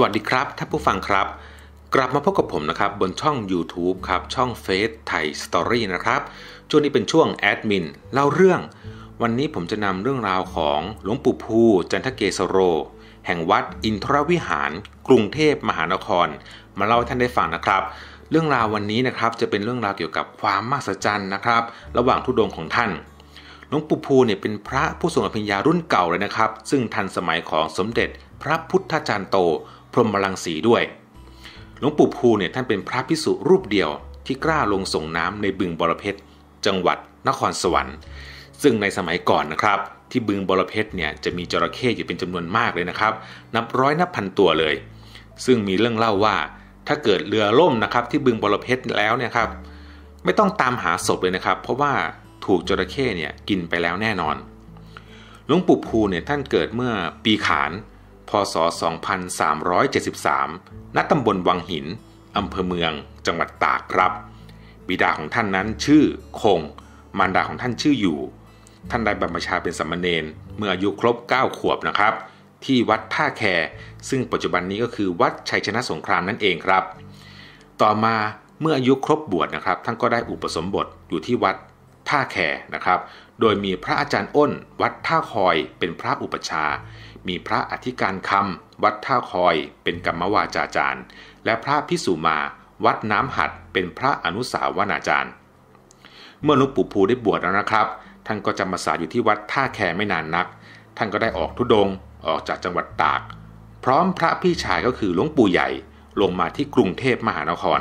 สวัสดีครับท่านผู้ฟังครับ กลับมาพบกับผมนะครับบนช่อง YouTube ครับช่องเฟซไทยสตอรี่นะครับ ช่วงนี้เป็นช่วงแอดมินเล่าเรื่อง วันนี้ผมจะนำเรื่องราวของหลวงปู่ภู จันทเกสโร แห่งวัด อินทรวิหาร กรุงเทพมหานคร มาเล่าให้ท่านได้ฟังนะครับ เรื่องราววันนี้นะครับจะเป็นเรื่องราวเกี่ยวกับความมหัศจรรย์นะครับ ระหว่างทุดงของท่านหลวงปู่ภูเนี่ยเป็นพระผู้ทรงอภิญญารุ่นเก่าเลยนะครับ ซึ่งทันสมัยของสมเด็จ พระพุทธจารย์โตพรหมรังสีด้วย หลวงปู่ภูเนี่ยท่านเป็นพระพิสุรูปเดียวที่กล้าลงส่งน้ำในบึงบรเพชรจังหวัดนครสวรรค์ ซึ่งในสมัยก่อนนะครับที่บึงบรเพชรเนี่ยจะมีจระเข้อยู่เป็นจำนวนมากเลยนะครับนับร้อยนับพันตัวเลย ซึ่งมีเรื่องเล่าว่าถ้าเกิดเรือล่มนะครับ ที่บึงบรเพชรแล้วเนี่ยครับ ไม่ต้องตามหาศพเลยนะครับ เพราะว่าถูกจระเข้เนี่ยกินไปแล้วแน่นอน หลวงปู่ภูเนี่ยท่านเกิดเมื่อปีขานพศ 2373 ณ ตำบลวังหิน อำเภอเมือง จังหวัดตากครับ บิดาของท่านนั้นชื่อคง มารดาของท่านชื่ออยู่ ท่านได้บรรพชาเป็นสมณเณรเมื่ออายุครบ9ขวบนะครับ ที่วัดท่าแคซึ่งปัจจุบันนี้ก็คือวัดชัยชนะสงครามนั่นเองครับ ต่อมาเมื่ออายุครบบวชนะครับ ท่านก็ได้อุปสมบทอยู่ที่วัดท่าแคนะครับ โดยมีพระอาจารย์อ้นวัดท่าคอยเป็นพระอุปชามีพระอธิการคำวัดท่าคอยเป็นกรรมวาจาจารย์ และพระพิสุมาวัดน้ำหัดเป็นพระอนุสาวนาจารย์ เมื่อลุงปู่ภูได้บวชแล้วนะครับ ท่านก็จำพรรษาอยู่ที่วัดท่าแคไม่นานนักท่านก็ได้ออกทุดงออกจากจังหวัดตาก พร้อมพระพี่ชายก็คือหลวงปู่ใหญ่ลงมาที่กรุงเทพมหานคร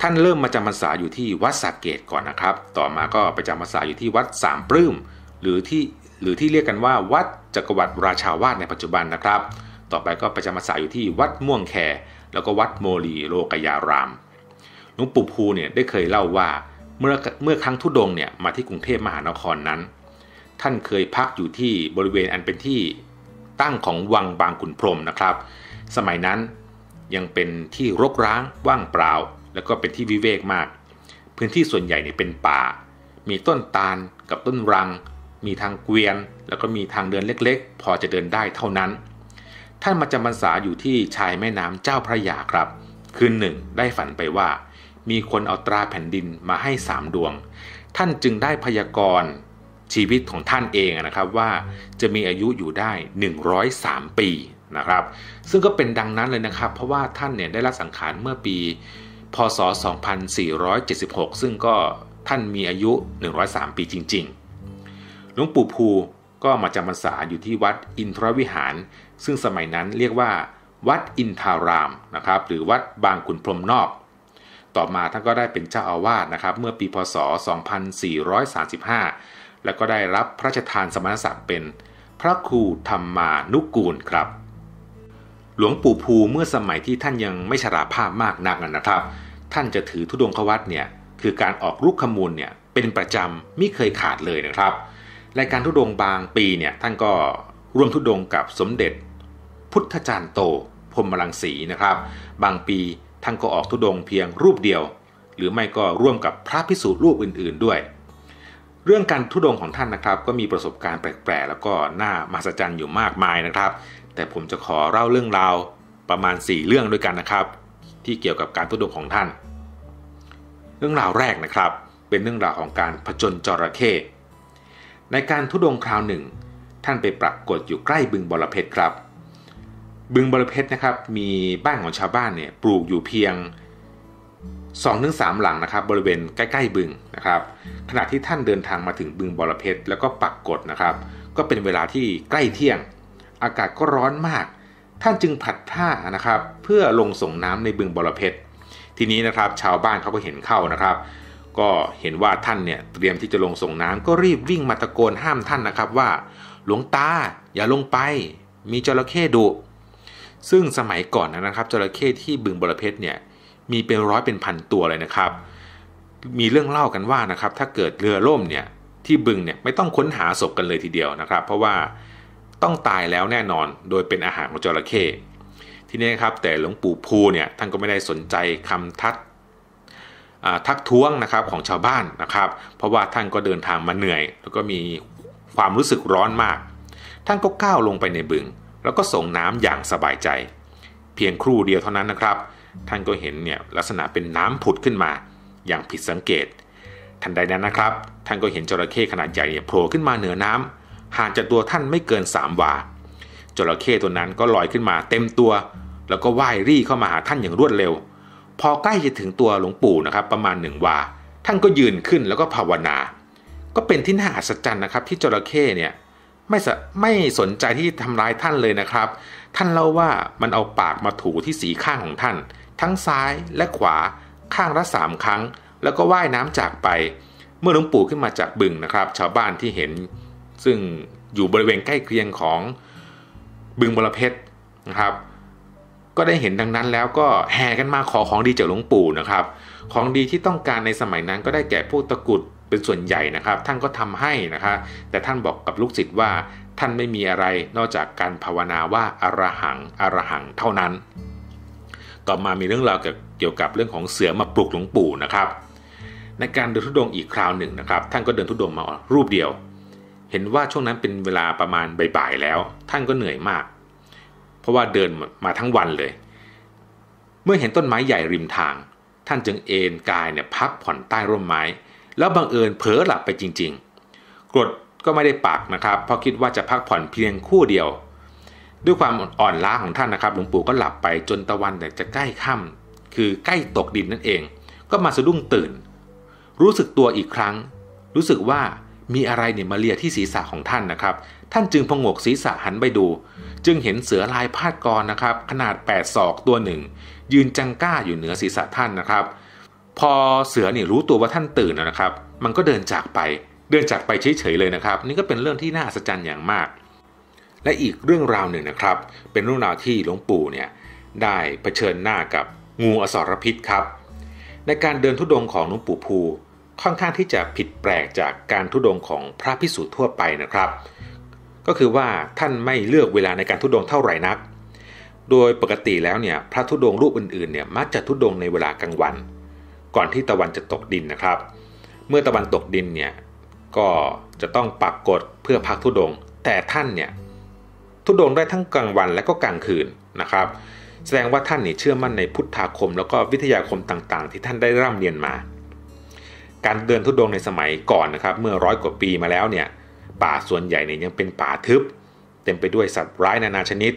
ท่านเริ่มมาจำพรรษาอยู่ที่วัดสักเกตก่อนนะครับ ต่อมาก็ไปจำพรรษาอยู่ที่วัดสามปลื้มหรือที่หรือที่เรียกกันว่าวัดจักรวรรดิราชาวาดในปัจจุบันนะครับ ต่อไปก็ประจำพรรษาอยู่ที่วัดม่วงแคแล้วก็วัดโมลีโลกยาราม หลวงปู่ภูเนี่ย ได้เคยเล่าว่าเมื่อเมื่อครั้งทุดงเนี่ยมาที่กรุงเทพมหานครนั้น ท่านเคยพักอยู่ที่บริเวณอันเป็นที่ตั้งของวังบางขุนพรมนะครับ สมัยนั้นยังเป็นที่ รกร้าง ว่างเปล่าแล้วก็เป็นที่วิเวกมาก พื้นที่ส่วนใหญ่เนี่ยเป็นป่า มีต้นตาลกับต้นรังมีทางเกวียนแล้วก็มีทางเดินเล็กๆ พอจะเดินได้เท่านั้น ท่านมาจำพรรษาอยู่ที่ชายแม่น้ำเจ้าพระยาครับ คืนหนึ่งได้ฝันไปว่ามีคนเอาตราแผ่นดินมาให้สามดวง ท่านจึงได้พยากรณ์ชีวิตของท่านเองนะครับว่าจะมีอายุอยู่ได้ 103 ปีนะครับ ซึ่งก็เป็นดังนั้นเลยนะครับ เพราะว่าท่านเนี่ยได้รับสังขารเมื่อปีพศ 2476 ซึ่งก็ท่านมีอายุ 103 ปีจริง ๆหลวงปู่ภู ก็มาจำพรรษาอยู่ที่วัดอินทรวิหาร ซึ่งสมัยนั้นเรียกว่าวัดอินทารามนะครับ หรือวัดบางขุนพรมนอก ต่อมาท่านก็ได้เป็นเจ้าอาวาสนะครับ เมื่อปีพศ 2435 แล้วก็ได้รับพระราชทานสมณศักดิ์เป็นพระครูธรรมานุกูลครับ หลวงปู่ภูเมื่อสมัยที่ท่านยังไม่ชราภาพมากนักนะครับ ท่านจะถือธุดงควัตเนี่ยคือการออกลูกขมูลเนี่ยเป็นประจำไม่เคยขาดเลยนะครับเรายการทุดงบางปีเนี่ยท่านก็ร่วมทุดงกับสมเด็จ พุทธจารย์โตพมรังสีนะครับ บางปีท่านก็ออกทุดงเพียงรูปเดียว หรือไม่ก็ร่วมกับพระพิสูจน์รูปอื่นๆด้วย เรื่องการทุดงของท่านนะครับก็มีประสบการณ์แปลกๆแล้วก็น่ามหัศจรรย์อยู่มากมายนะครับ แต่ผมจะขอเล่าเรื่องราวประมาณ 4 เรื่องด้วยกันนะครับ ที่เกี่ยวกับการทุดงของท่าน เรื่องราวแรกนะครับเป็นเรื่องราวของการผจญจระเข้ในการทุดงคราวหนึ่ง ท่านไปปรากฏอยู่ใกล้บึงบรเพชรครับ บึงบรเพชรนะครับ มีบ้านของชาวบ้านเนี่ยปลูกอยู่เพียง 2-3 หลังนะครับบริเวณใกล้ ๆ บึงนะครับ ขณะที่ท่านเดินทางมาถึงบึงบรเพชรแล้วก็ปักกดนะครับ ก็เป็นเวลาที่ใกล้เที่ยง อากาศก็ร้อนมากท่านจึงผัดผ้านะครับ เพื่อลงส่งน้ำในบึงบรเพชรทีนี้นะครับชาวบ้านเขาก็เห็นเข้านะครับก็เห็นว่าท่านเนี่ยเตรียมที่จะลงส่งน้ำก็รีบวิ่งมาตะโกนห้ามท่านนะครับว่า หลวงตาอย่าลงไปมีจระเข้ดุซึ่งสมัยก่อนนะครับจระเข้ที่บึงบรเพชรเนี่ยมีเป็นร้อยเป็นพันตัวเลยนะครับ มีเรื่องเล่ากันว่านะครับถ้าเกิดเรือล่มเนี่ยที่บึงเนี่ยไม่ต้องค้นหาศพกันเลยทีเดียวนะครับ เพราะว่าต้องตายแล้วแน่นอนโดยเป็นอาหารของจระเข้ที่นี้ครับแต่หลวงปู่ภูเนี่ยท่านก็ไม่ได้สนใจคำทัดทักท้วงนะครับของชาวบ้าน นะครับ เพราะว่าท่านก็เดินทางมาเหนื่อย แล้วก็มีความรู้สึกร้อนมาก ท่านก็ก้าวลงไปในบึงแล้วก็ส่งน้ำอย่างสบายใจ เพียงครู่เดียวเท่านั้นนะครับ ท่านก็เห็นเนี่ยลักษณะเป็นน้ำผุดขึ้นมาอย่างผิดสังเกตทันใดนั้นนะครับ ท่านก็เห็นจระเข้ขนาดใหญ่เนี่ยโผล่ขึ้นมาเหนือน้ำห่างจากตัวท่านไม่เกิน 3 วาจระเข้ตัวนั้นก็ลอยขึ้นมาเต็มตัว แล้วก็ว่ายรี่เข้ามาหาท่านอย่างรวดเร็วพอใกล้จะถึงตัวหลวงปู่นะครับ ประมาณหนึ่งวา ท่านก็ยืนขึ้นแล้วก็ภาวนา ก็เป็นที่น่าอัศจรรย์นะครับที่จระเข้เนี่ย ไม่ไม่สนใจที่ทำร้ายท่านเลยนะครับ ท่านเล่าว่ามันเอาปากมาถูที่สีข้างของท่าน ทั้งซ้ายและขวาข้างละสามครั้ง แล้วก็ว่ายน้ำจากไป เมื่อหลวงปู่ขึ้นมาจากบึงนะครับ ชาวบ้านที่เห็นซึ่งอยู่บริเวณใกล้เคียงของบึงบรเพชรนะครับก็ได้เห็นดังนั้นแล้วก็แห่กันมาขอของดีจากหลวงปู่นะครับ ของดีที่ต้องการในสมัยนั้นก็ได้แก่พวกตะกุดเป็นส่วนใหญ่นะครับ ท่านก็ทำให้นะครับแต่ท่านบอกกับลูกศิษย์ว่า ท่านไม่มีอะไรนอกจากการภาวนาว่าอารหังอารหังเท่านั้น ต่อมามีเรื่องราวเกี่ยวกับเรื่องของเสือมาปลุกหลวงปู่นะครับ ในการเดินทุดงอีกคราวหนึ่งนะครับ ท่านก็เดินทุดงมารูปเดียว เห็นว่าช่วงนั้นเป็นเวลาประมาณบ่ายๆแล้ว ท่านก็เหนื่อยมากเพราะว่าเดินมาทั้งวันเลย เมื่อเห็นต้นไม้ใหญ่ริมทาง ท่านจึงเอนกายเนี่ยพักผ่อนใต้ร่มไม้ แล้วบังเอิญเผลอหลับไปจริง ๆกรดก็ไม่ได้ปักนะครับเพราะคิดว่าจะพักผ่อนเพียงคู่เดียว ด้วยความอ่อนล้าของท่านนะครับหลวงปู่ก็หลับไปจนตะวันเนี่ยจะใกล้ค่ำาคือใกล้ตกดินนั่นเอง ก็มาสะดุ้งตื่น รู้สึกตัวอีกครั้ง รู้สึกว่ามีอะไรเนี่ยมาเลียที่ศีรษะของท่านนะครับ ท่านจึงพงกศีรษะหันไปดู จึงเห็นเสือลาย พาดกรนะครับขนาด8ศอกตัวหนึ่งยืนจังก้าอยู่เหนือศีรษะท่านนะครับ พอเสือเนี่ยรู้ตัวว่าท่านตื่นนะครับ มันก็เดินจากไป เดินจากไปเฉย ๆ เลยนะครับ นี่ก็เป็นเรื่องที่น่าอัศจรรย์อย่างมาก และอีกเรื่องราวหนึ่งนะครับ เป็นเรื่องราวที่หลวงปู่เนี่ยได้เผชิญหน้ากับงูอสรพิษครับ ในการเดินทุดงของหลวงปู่ภูค่อนข้างที่จะผิดแปลกจากการทุดงของพระพิสุทั่วไปนะครับ ก็คือว่าท่านไม่เลือกเวลาในการทุดงเท่าไหร่นักโดยปกติแล้วเนี่ยพระทุดงรูปอื่นๆเนี่ยมักจะทุดงในเวลากลางวัน ก่อนที่ตะวันจะตกดินนะครับ เมื่อตะวันตกดินเนี่ยก็จะต้องปักกฎเพื่อพักทุดง แต่ท่านเนี่ยทุดงได้ทั้งกลางวันและก็กลางคืนนะครับ แสดงว่าท่านนี่เชื่อมั่นในพุทธาคมแล้วก็วิทยาคมต่างๆ ที่ท่านได้ร่ำเรียนมาการเดินทุดงในสมัยก่อนนะครับ เมื่อร้อยกว่าปีมาแล้วเนี่ยป่าส่วนใหญ่เนี่ยยังเป็นป่าทึบ เต็มไปด้วยสัตว์ร้ายนานาชนิด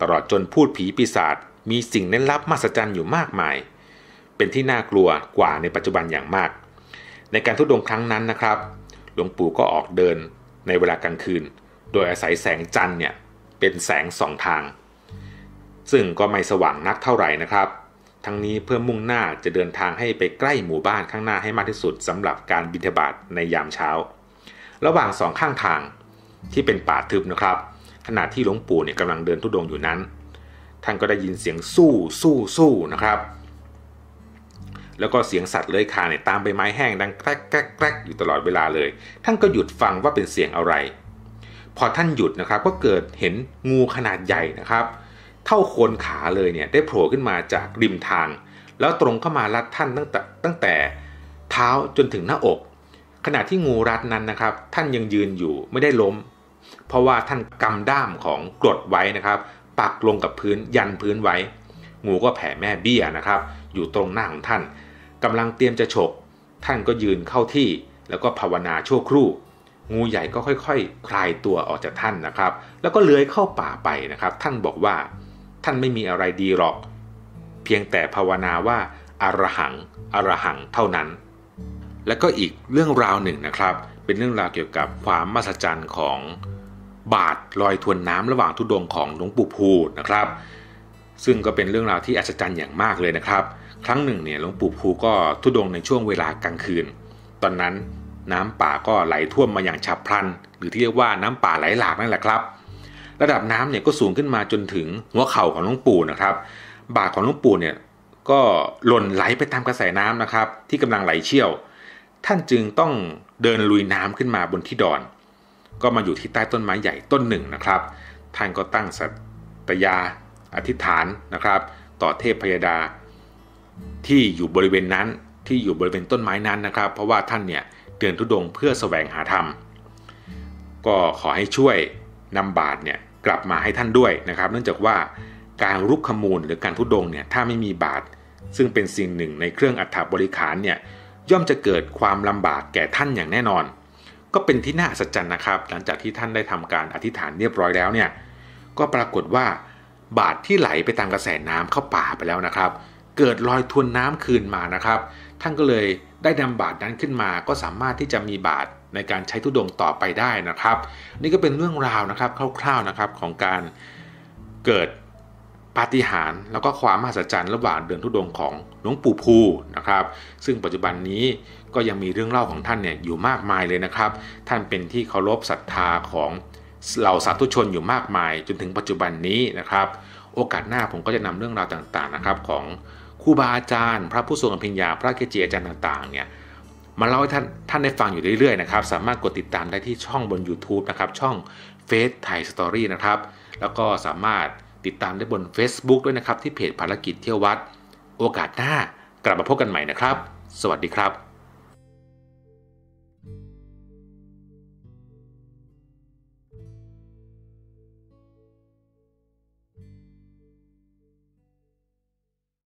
ตลอดจนพูดผีปีศาจมีสิ่งเน้นลับมหัศจรรย์อยู่มากมาย เป็นที่น่ากลัวกว่าในปัจจุบันอย่างมาก ในการทุดงครั้งนั้นนะครับ หลวงปู่ก็ออกเดินในเวลากลางคืน โดยอาศัยแสงจันทร์เนี่ยเป็นแสงสองทาง ซึ่งก็ไม่สว่างนักเท่าไหร่นะครับทั้งนี้เพื่อมุ่งหน้าจะเดินทางให้ไปใกล้หมู่บ้านข้างหน้าให้มากที่สุดสำหรับการบินทบาตในยามเช้า ระหว่างสองข้างทางที่เป็นป่าทึบนะครับขณะที่หลวงปู่เนี่ยกำลังเดินทุดงอยู่นั้น ท่านก็ได้ยินเสียงสู้สู้สู้นะครับ แล้วก็เสียงสัตว์เลื้อยคานเนี่ยตามใบไม้แห้งดังแกรกแกรกแกรกอยู่ตลอดเวลาเลยท่านก็หยุดฟังว่าเป็นเสียงอะไร พอท่านหยุดนะครับก็เกิดเห็นงูขนาดใหญ่นะครับเท่าโคนขาเลยเนี่ยได้โผล่ขึ้นมาจากริมทาง แล้วตรงเข้ามารัดท่านตั้งแต่ตั้งแต่เท้าจนถึงหน้าอก ขณะที่งูรัดนั้นนะครับ ท่านยังยืนอยู่ไม่ได้ล้ม เพราะว่าท่านกำด้ามของกรดไว้นะครับปักลงกับพื้นยันพื้นไว้ งูก็แผ่แม่เบี้ยนะครับ อยู่ตรงหน้าของท่านกำลังเตรียมจะฉกท่านก็ยืนเข้าที่ แล้วก็ภาวนาชั่วครู่ งูใหญ่ก็ค่อยๆ คลายตัวออกจากท่านนะครับ แล้วก็เลื้อยเข้าป่าไปนะครับ ท่านบอกว่าท่านไม่มีอะไรดีหรอก เพียงแต่ภาวนาว่าอารหังอารหังเท่านั้น และก็อีกเรื่องราวหนึ่งนะครับเป็นเรื่องราวเกี่ยวกับความมหัศจรรย์ของบาทลอยทวนน้ำระหว่างทุดงของหลวงปู่พูดนะครับ ซึ่งก็เป็นเรื่องราวที่อัศจรรย์อย่างมากเลยนะครับ ครั้งหนึ่งเนี่ยหลวงปู่พูก็ทุดงในช่วงเวลากลางคืน ตอนนั้นน้ำป่าก็ไหลท่วมมาอย่างฉับพลัน หรือที่เรียกว่าน้ำป่าไหลหลากนั่นแหละครับระดับน้ำเนี่ยก็สูงขึ้นมาจนถึงหัวเข่าของหลวงปู่นะครับบาดของหลวงปู่เนี่ยก็หล่นไหลไปตามกระแสน้ำนะครับ ที่กำลังไหลเชี่ยว ท่านจึงต้องเดินลุยน้ำขึ้นมาบนที่ดอน ก็มาอยู่ที่ใต้ต้นไม้ใหญ่ต้นหนึ่งนะครับ ท่านก็ตั้งสัตยาอธิษฐานนะครับ ต่อเทพพยดา ที่อยู่บริเวณนั้นที่อยู่บริเวณต้นไม้นั้นนะครับเพราะว่าท่านเนี่ยเดินทุดงเพื่อสแสวงหาธรรม ก็ขอให้ช่วยนำบาทเนี่ยกลับมาให้ท่านด้วยนะครับ เนื่องจากว่าการรุกขมูลหรือการทุดงเนี่ย ถ้าไม่มีบาท ซึ่งเป็นสิ่งหนึ่งในเครื่องอัฐบริขารเนี่ยย่อมจะเกิดความลำบากแก่ท่านอย่างแน่นอน ก็เป็นที่น่าสัจจันนะครับ หลังจากที่ท่านได้ทำการอธิษฐานเรียบร้อยแล้วเนี่ยก็ปรากฏว่า บาทที่ไหลไปตามกระแสน้ำเข้าป่าไปแล้วนะครับ เกิดลอยทวนน้ำคืนมานะครับ ท่านก็เลยได้นำบาทนั้นขึ้นมา ก็สามารถที่จะมีบาทในการใช้ทุดงต่อไปได้นะครับ นี่ก็เป็นเรื่องราวนะครับคร่าวๆนะครับของการเกิดปาฏิหาริย์แล้วก็ความมหัศจรรย์ระหว่างเดินทุดงของหลวงปู่ภูนะครับ ซึ่งปัจจุบันนี้ก็ยังมีเรื่องเล่าของท่านเนี่ยอยู่มากมายเลยนะครับ ท่านเป็นที่เคารพศรัทธาของเหล่าสาธุชนอยู่มากมายจนถึงปัจจุบันนี้นะครับ โอกาสหน้าผมก็จะนำเรื่องราวต่างๆนะครับของครูบาอาจารย์ พระผู้ทรงอภิญญา พระเกจิอาจารย์ต่างๆเนี่ยมาเล่าให้ท่านท่านได้ฟังอยู่เรื่อย ๆ นะครับ สามารถกดติดตามได้ที่ช่องบน YouTube นะครับ ช่องเฟซไทยสตอรี่นะครับ แล้วก็สามารถติดตามได้บน Facebook ด้วยนะครับ ที่เพจภารกิจเที่ยววัด โอกาสหน้า กลับมาพบกันใหม่นะครับ สวัสดีครับ